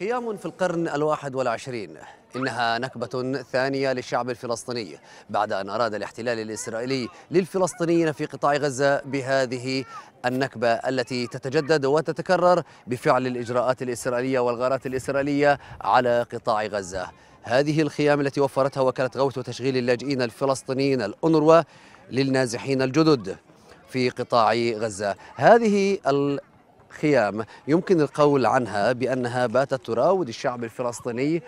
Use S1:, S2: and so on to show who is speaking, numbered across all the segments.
S1: خيام في القرن الواحد والعشرين إنها نكبة ثانية للشعب الفلسطيني بعد أن أراد الاحتلال الإسرائيلي للفلسطينيين في قطاع غزة بهذه النكبة التي تتجدد وتتكرر بفعل الإجراءات الإسرائيلية والغارات الإسرائيلية على قطاع غزة هذه الخيام التي وفرتها وكالة غوث وتشغيل اللاجئين الفلسطينيين الأنروا للنازحين الجدد في قطاع غزة هذه خيام يمكن القول عنها بأنها باتت تراود الشعب الفلسطيني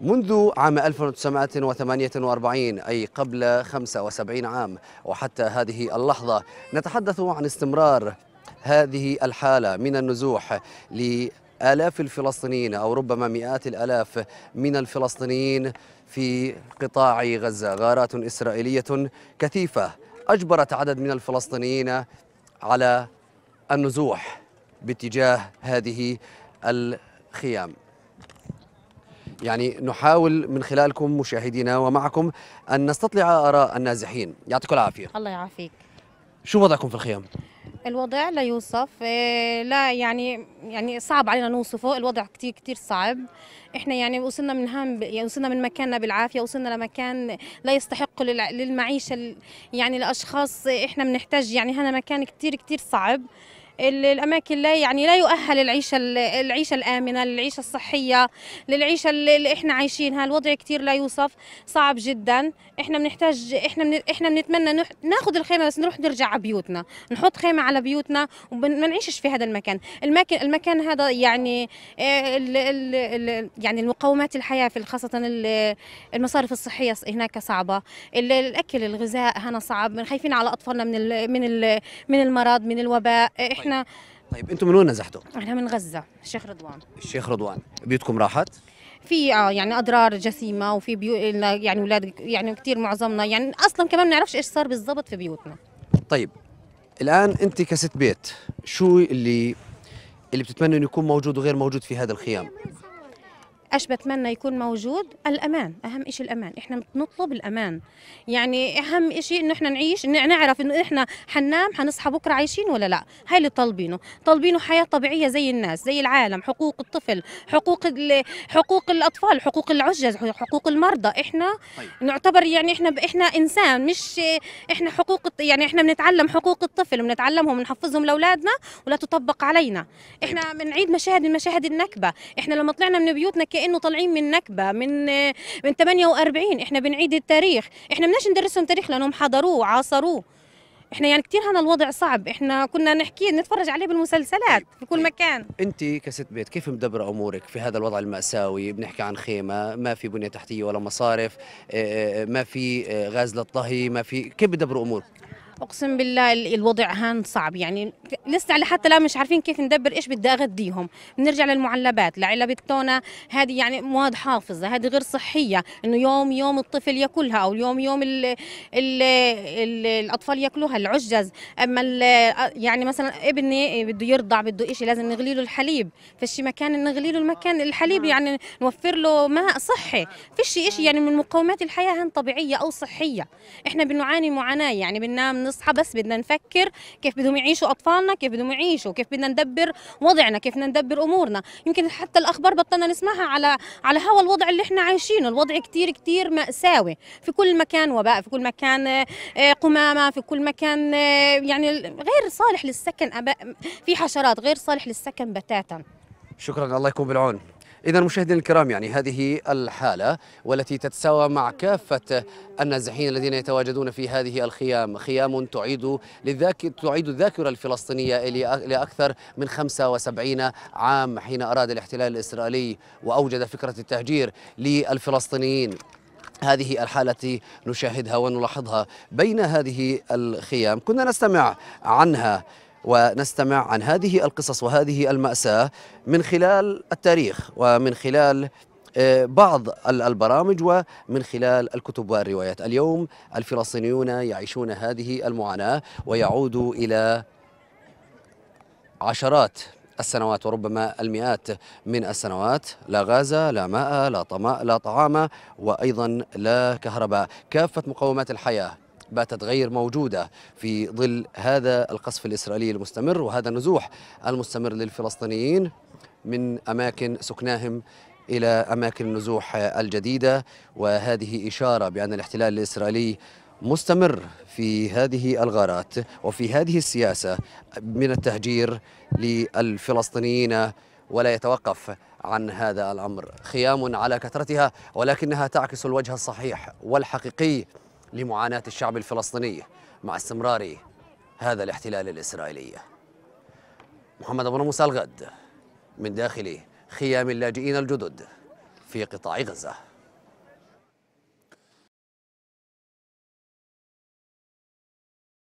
S1: منذ عام 1948 أي قبل 75 عام وحتى هذه اللحظة نتحدث عن استمرار هذه الحالة من النزوح لآلاف الفلسطينيين أو ربما مئات الآلاف من الفلسطينيين في قطاع غزة غارات إسرائيلية كثيفة أجبرت عدد من الفلسطينيين على النزوح باتجاه هذه الخيام يعني نحاول من خلالكم مشاهدينا ومعكم أن نستطلع آراء النازحين يعطيكم العافية الله يعافيك شو وضعكم في الخيام؟
S2: الوضع لا يوصف آه، لا يعني يعني صعب علينا نوصفه الوضع كثير كثير صعب احنا يعني وصلنا من هام يعني وصلنا من مكاننا بالعافيه وصلنا لمكان لا يستحق للمعيشه يعني لاشخاص احنا بنحتاج يعني هذا مكان كثير كثير صعب الاماكن لا يعني لا يؤهل العيشه العيشه الامنه للعيشه الصحيه للعيشه اللي احنا عايشينها الوضع كثير لا يوصف صعب جدا احنا بنحتاج احنا من احنا بنتمنى ناخذ الخيمه بس نروح نرجع على بيوتنا نحط خيمه على بيوتنا وما نعيشش في هذا المكان المكان المكان هذا يعني الـ آه، الـ الـ يعني المقومات الحياه في خاصه المصارف الصحيه هناك صعبه الاكل الغذاء هنا صعب خايفين على اطفالنا من الـ من الـ من المرض من الوباء احنا احنا
S1: طيب انتم من وين نزحتوا؟
S2: احنا من غزه الشيخ رضوان
S1: الشيخ رضوان بيوتكم راحت؟
S2: في اه يعني اضرار جسيمه وفي بيو يعني اولاد يعني كثير معظمنا يعني اصلا كمان ما بنعرفش ايش صار بالضبط في بيوتنا
S1: طيب الان انت كست بيت شو اللي اللي بتتمنى انه يكون موجود وغير موجود في هذا الخيام؟
S2: ايش بتمنى يكون موجود الامان اهم شيء الامان احنا بنطلب الامان يعني اهم شيء انه احنا نعيش نعرف انه احنا حننام حنصحى بكره عايشين ولا لا هاي اللي طالبينه طالبينه حياه طبيعيه زي الناس زي العالم حقوق الطفل حقوق حقوق الاطفال حقوق العجز حقوق المرضى احنا طيب. نعتبر يعني احنا احنا انسان مش احنا حقوق يعني احنا بنتعلم حقوق الطفل بنتعلمهم ونحفظهم لاولادنا ولا تطبق علينا احنا بنعيد مشاهد من مشاهد النكبه احنا لما طلعنا من بيوتنا كأن كانه طالعين من نكبه من من 48 احنا بنعيد التاريخ احنا بدناش ندرسهم تاريخ لانهم حضروه وعاصروه احنا يعني كثير هنا الوضع صعب احنا كنا نحكي نتفرج عليه بالمسلسلات في كل إيه. مكان
S1: انت كست بيت كيف مدبره امورك في هذا الوضع الماساوي بنحكي عن خيمه ما في بنيه تحتيه ولا مصارف إيه، إيه، ما في غاز للطهي ما في كيف بدبروا امورك
S2: اقسم بالله الوضع هان صعب يعني لسه حتى لا مش عارفين كيف ندبر ايش بدي اغديهم بنرجع للمعلبات لعلبة التونه هذه يعني مواد حافظة هذه غير صحية انه يوم يوم الطفل ياكلها او يوم يوم الـ الـ الـ الاطفال ياكلوها العجز اما يعني مثلا ابني بده يرضع بده شيء لازم نغلي له الحليب فشي مكان نغلي له المكان الحليب نعم. يعني نوفر له ماء صحي فشي شيء يعني من مقومات الحياة هان طبيعية او صحية احنا بنعاني معاناة يعني بننام نصحى بس بدنا نفكر كيف بدهم يعيشوا اطفالنا كيف بدهم يعيشوا كيف بدنا ندبر وضعنا كيف بدنا ندبر امورنا يمكن حتى الاخبار بطلنا نسمعها على على هوا الوضع اللي احنا عايشينه الوضع كثير كثير ماساوي في كل مكان وباء في كل مكان آه، قمامه في كل مكان آه، يعني غير صالح للسكن في حشرات غير صالح للسكن بتاتا
S1: شكرا الله يكون بالعون إذا مشاهدينا الكرام يعني هذه الحالة والتي تتساوى مع كافة النازحين الذين يتواجدون في هذه الخيام، خيام تعيد للذاك تعيد الذاكرة الفلسطينية لأكثر من 75 عام حين أراد الاحتلال الإسرائيلي وأوجد فكرة التهجير للفلسطينيين هذه الحالة نشاهدها ونلاحظها بين هذه الخيام كنا نستمع عنها ونستمع عن هذه القصص وهذه المأساة من خلال التاريخ ومن خلال آه، بعض البرامج ومن خلال الكتب والروايات اليوم الفلسطينيون يعيشون هذه المعاناة ويعود إلى عشرات السنوات وربما المئات من السنوات لا غازة لا ماء لا, طماء لا طعام وأيضا لا كهرباء كافة مقومات الحياة باتت غير موجودة في ظل هذا القصف الإسرائيلي المستمر وهذا النزوح المستمر للفلسطينيين من أماكن سكناهم إلى أماكن النزوح الجديدة وهذه إشارة بأن الاحتلال الإسرائيلي مستمر في هذه الغارات وفي هذه السياسة من التهجير للفلسطينيين ولا يتوقف عن هذا الأمر خيام على كثرتها ولكنها تعكس الوجه الصحيح والحقيقي لمعاناة الشعب الفلسطيني مع استمرار هذا الاحتلال الإسرائيلي محمد أبو موسى الغد من داخل خيام اللاجئين الجدد في قطاع غزة